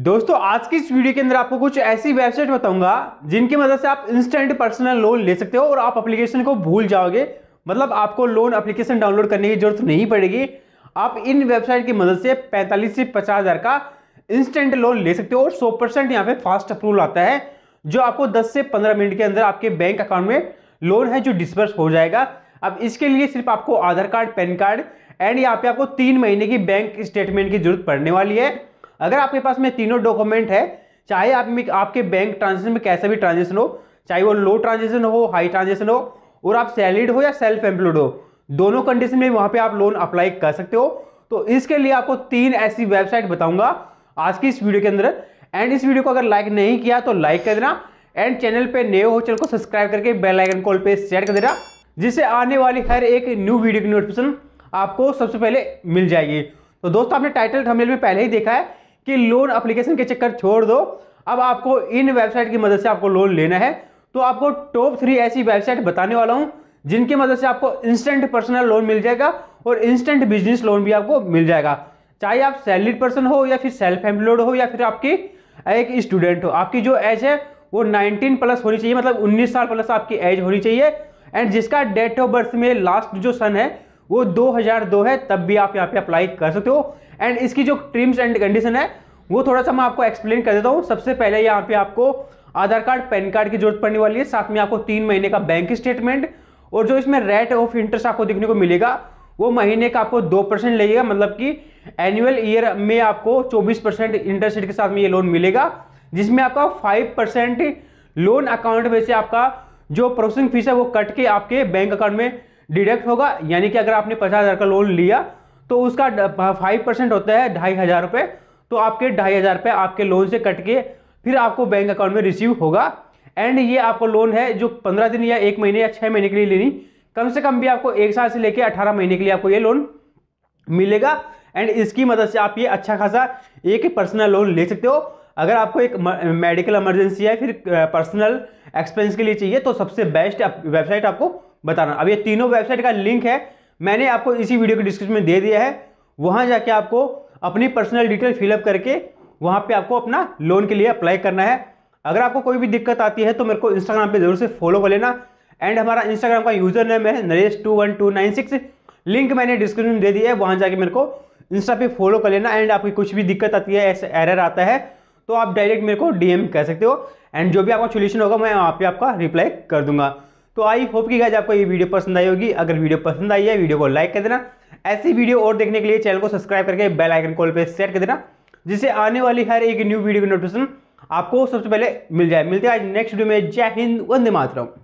दोस्तों आज की इस वीडियो के अंदर आपको कुछ ऐसी वेबसाइट बताऊंगा जिनकी मदद से आप इंस्टेंट पर्सनल लोन ले सकते हो और आप एप्लीकेशन को भूल जाओगे मतलब आपको लोन एप्लीकेशन डाउनलोड करने की जरूरत नहीं पड़ेगी आप इन वेबसाइट की मदद से 45 से पचास हज़ार का इंस्टेंट लोन ले सकते हो और सौ परसेंट यहाँ पे फास्ट अप्रूवल आता है जो आपको दस से पंद्रह मिनट के अंदर आपके बैंक अकाउंट में लोन है जो डिसबर्स हो जाएगा अब इसके लिए सिर्फ आपको Aadhaar card PAN card and यहाँ पे आपको तीन महीने की बैंक स्टेटमेंट की जरूरत पड़ने वाली है अगर आपके पास में तीनों डॉक्यूमेंट है चाहे आप में आपके बैंक ट्रांजेक्शन में कैसा भी ट्रांजेक्शन हो चाहे वो लो ट्रांजेक्शन हो हाई ट्रांजेक्शन हो और आप सैलरीड हो या सेल्फ एम्प्लॉयड हो दोनों कंडीशन में वहाँ पर आप लोन अप्लाई कर सकते हो तो इसके लिए आपको तीन ऐसी वेबसाइट बताऊंगा आज की इस वीडियो के अंदर एंड इस वीडियो को अगर लाइक नहीं किया तो लाइक कर देना एंड चैनल पे नए हो चैनल को सब्सक्राइब करके बेल आइकन कॉल पे शेयर कर देना जिससे आने वाली हर एक न्यू वीडियो की नोटिफिकेशन आपको सबसे पहले मिल जाएगी तो दोस्तों आपने टाइटल थंबनेल में पहले ही देखा है कि लोन अप्लीकेशन के चक्कर छोड़ दो अब आपको इन वेबसाइट की मदद से आपको लोन लेना है तो आपको टॉप थ्री ऐसी वेबसाइट बताने वाला हूँ जिनके मदद से आपको इंस्टेंट पर्सनल लोन मिल जाएगा और इंस्टेंट बिजनेस लोन भी आपको मिल जाएगा चाहे आप सैलरीड पर्सन हो या फिर सेल्फ एम्प्लॉयड हो या फिर आपकी एक स्टूडेंट हो आपकी जो एज है वो 19 प्लस होनी चाहिए मतलब 19 साल प्लस आपकी एज होनी चाहिए एंड जिसका डेट ऑफ बर्थ में लास्ट जो सन है वो 2002 है तब भी आप यहाँ पे अप्लाई कर सकते हो एंड इसकी जो टर्म्स एंड कंडीशन है वो थोड़ा सा मैं आपको एक्सप्लेन कर देता हूँ सबसे पहले यहाँ पे आपको आधार कार्ड पैन कार्ड की जरूरत पड़ने वाली है साथ में आपको तीन महीने का बैंक स्टेटमेंट और जो इसमें रेट ऑफ इंटरेस्ट आपको देखने को मिलेगा वो महीने का आपको दो परसेंट लगेगा मतलब कि एनुअल ईयर में आपको चौबीस परसेंट इंटरेस्ट रेट के साथ में ये लोन मिलेगा जिसमें आपका फाइव परसेंट लोन अकाउंट में से आपका जो प्रोसेसिंग फीस है वो कट के आपके बैंक अकाउंट में डिडक्ट होगा यानी कि अगर आपने पचास हज़ार का लोन लिया तो उसका फाइव परसेंट होता है ढाई हज़ार रुपये तो आपके ढाई हज़ार रुपये आपके लोन से कट के फिर आपको बैंक अकाउंट में रिसीव होगा एंड ये आपको लोन है जो पंद्रह दिन या एक महीने या छः महीने के लिए लेनी कम से कम भी आपको एक साल से लेकर अठारह महीने के लिए आपको ये लोन मिलेगा एंड इसकी मदद से आप ये अच्छा खासा एक पर्सनल लोन ले सकते हो अगर आपको एक मेडिकल इमरजेंसी या फिर पर्सनल एक्सपेंस के लिए चाहिए तो सबसे बेस्ट वेबसाइट आपको बताना अब ये तीनों वेबसाइट का लिंक है मैंने आपको इसी वीडियो के डिस्क्रिप्शन में दे दिया है वहाँ जाके आपको अपनी पर्सनल डिटेल फिलअप करके वहाँ पे आपको अपना लोन के लिए अप्लाई करना है अगर आपको कोई भी दिक्कत आती है तो मेरे को इंस्टाग्राम पे जरूर से फॉलो कर लेना एंड हमारा इंस्टाग्राम का यूज़र नेम है Naresh two one two nine six link मैंने डिस्क्रिप्शन में दे दिया है वहाँ जाके मेरे को इंस्टा पे फॉलो कर लेना एंड आपकी कुछ भी दिक्कत आती है ऐसे एरर आता है तो आप डायरेक्ट मेरे को डीएम कह सकते हो एंड जो भी आपका सोल्यूशन होगा मैं वहाँ पर आपका रिप्लाई कर दूंगा तो आई होप कि गाइज आपको ये वीडियो पसंद आई होगी अगर वीडियो पसंद आई है वीडियो को लाइक कर देना ऐसी वीडियो और देखने के लिए चैनल को सब्सक्राइब करके बेल आइकन कॉल पर सेट कर देना जिससे आने वाली हर एक न्यू वीडियो की नोटिफिकेशन आपको सबसे पहले मिल जाए मिलते हैं आज नेक्स्ट वीडियो में जय हिंद वंदे मातरम